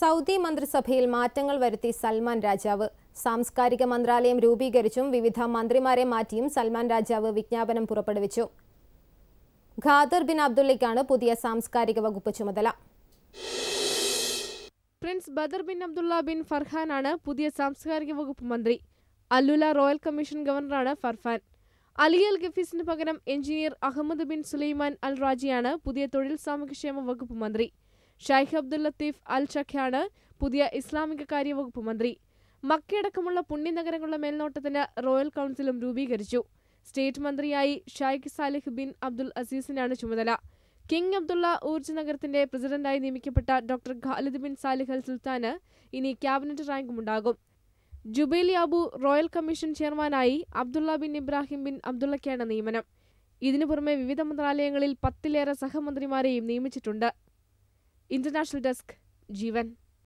Saudi മന്ത്രിസഭയിൽ മാറ്റങ്ങൾ വരുത്തി സൽമാൻ രാജാവ് സാംസ്കാരിക മന്ത്രാലയം രൂപീകരിച്ചും വിവിധ മന്ത്രിമാരെ മാറ്റിയും സൽമാൻ രാജാവ് വിജ്ഞാപനം പുറപ്പെടുവിച്ചു ഖാദർ ബിൻ അബ്ദുള്ളയ്ക്കാണ് പുതിയ സാംസ്കാരിക വകുപ്പ് ചുമതല Prince Badr bin Abdullah bin ഫർഹാനാണ് പുതിയ സാംസ്കാരിക വകുപ്പ് മന്ത്രി അല്ലുല റോയൽ കമ്മീഷൻ ഗവർണറാണ് ഫർഹാൻ അലി അൽ ഗഫീസിന് പകരം engineer Ahmed bin Sulaiman Al റാജിയാണ് പുതിയ തൊഴിൽ സാമൂഹ്യക്ഷേമ വകുപ്പ് മന്ത്രി ഷൈഖ് അബ്ദുൽ ലത്തീഫ് അൽ ഷഖ്യാണ് പുതിയ ഇസ്ലാമിക കാര്യവകുപ്പ് മന്ത്രി മക്കയടക്കമുള്ള പുണ്യനഗരങ്ങളുടെ മേൽനോട്ടത്തിന് റോയൽ കൗൺസിലും രൂപീകരിച്ചു സ്റ്റേറ്റ് മന്ത്രിയായി ഷൈഖ് സാലിഹ് ബിൻ അബ്ദുൽ അസീസിനാണ് ചുമതല കിങ് അബ്ദുള്ള ഊർജ് നഗരത്തിന്റെ പ്രസിഡന്റായി നിയമിക്കപ്പെട്ട doctor Khalid bin Salih Al സുൽത്താന് ഇനി ക്യാബിനറ്റ് റാങ്കും ഉണ്ടാകും ജുബൈൽ റോയൽ കമ്മീഷൻ ചെയർമാനായി അബ്ദുള്ള ബിൻ ഇബ്രാഹിം ബിൻ അബ്ദുള്ളക്കാണ് നിയമനം ഇതിനു പുറമെ വിവിധ മന്ത്രാലയങ്ങളിൽ പത്തിലേറെ സഹമന്ത്രിമാരെയും നിയമിച്ചിട്ടുണ്ട് ഇന്റർനാഷണൽ ഡെസ്ക് ജീവൻ